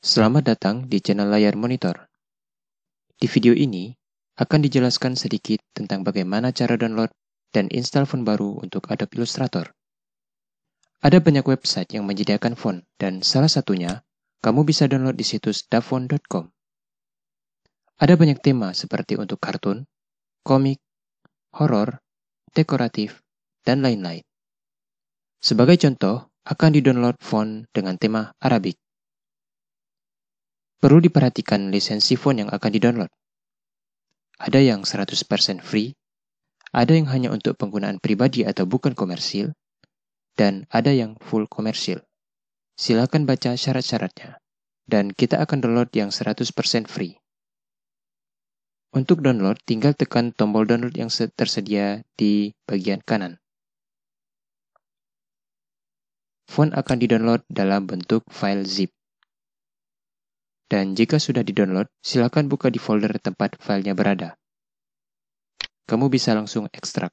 Selamat datang di channel Layar Monitor. Di video ini akan dijelaskan sedikit tentang bagaimana cara download dan install font baru untuk Adobe Illustrator. Ada banyak website yang menyediakan font dan salah satunya kamu bisa download di situs dafont.com. Ada banyak tema seperti untuk kartun, komik, horor, dekoratif, dan lain-lain. Sebagai contoh, akan didownload font dengan tema Arabik. Perlu diperhatikan lisensi font yang akan didownload. Ada yang 100% free, ada yang hanya untuk penggunaan pribadi atau bukan komersil, dan ada yang full komersil. Silakan baca syarat-syaratnya, dan kita akan download yang 100% free. Untuk download, tinggal tekan tombol download yang tersedia di bagian kanan. Font akan didownload dalam bentuk file zip. Dan jika sudah didownload, silakan buka di folder tempat filenya berada. Kamu bisa langsung ekstrak.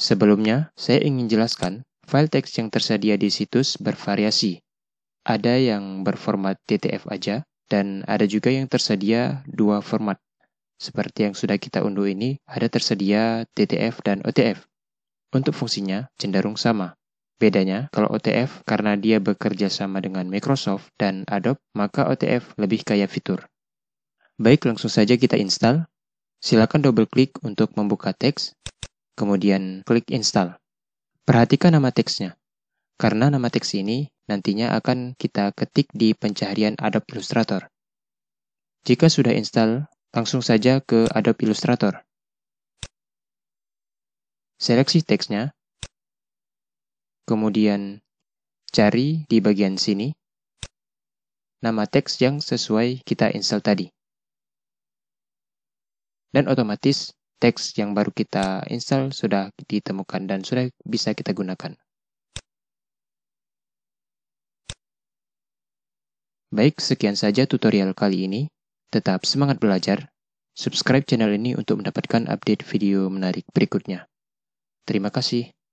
Sebelumnya, saya ingin jelaskan, file teks yang tersedia di situs bervariasi. Ada yang berformat TTF aja, dan ada juga yang tersedia dua format. Seperti yang sudah kita unduh ini, ada tersedia TTF dan OTF. Untuk fungsinya, cenderung sama. Bedanya, kalau OTF karena dia bekerja sama dengan Microsoft dan Adobe, maka OTF lebih kaya fitur. Baik, langsung saja kita install. Silakan double klik untuk membuka teks, kemudian klik install. Perhatikan nama teksnya, karena nama teks ini nantinya akan kita ketik di pencaharian Adobe Illustrator. Jika sudah install, langsung saja ke Adobe Illustrator. Seleksi teksnya, kemudian cari di bagian sini nama teks yang sesuai kita install tadi. Dan otomatis teks yang baru kita install sudah ditemukan dan sudah bisa kita gunakan. Baik, sekian saja tutorial kali ini. Tetap semangat belajar. Subscribe channel ini untuk mendapatkan update video menarik berikutnya. Terima kasih.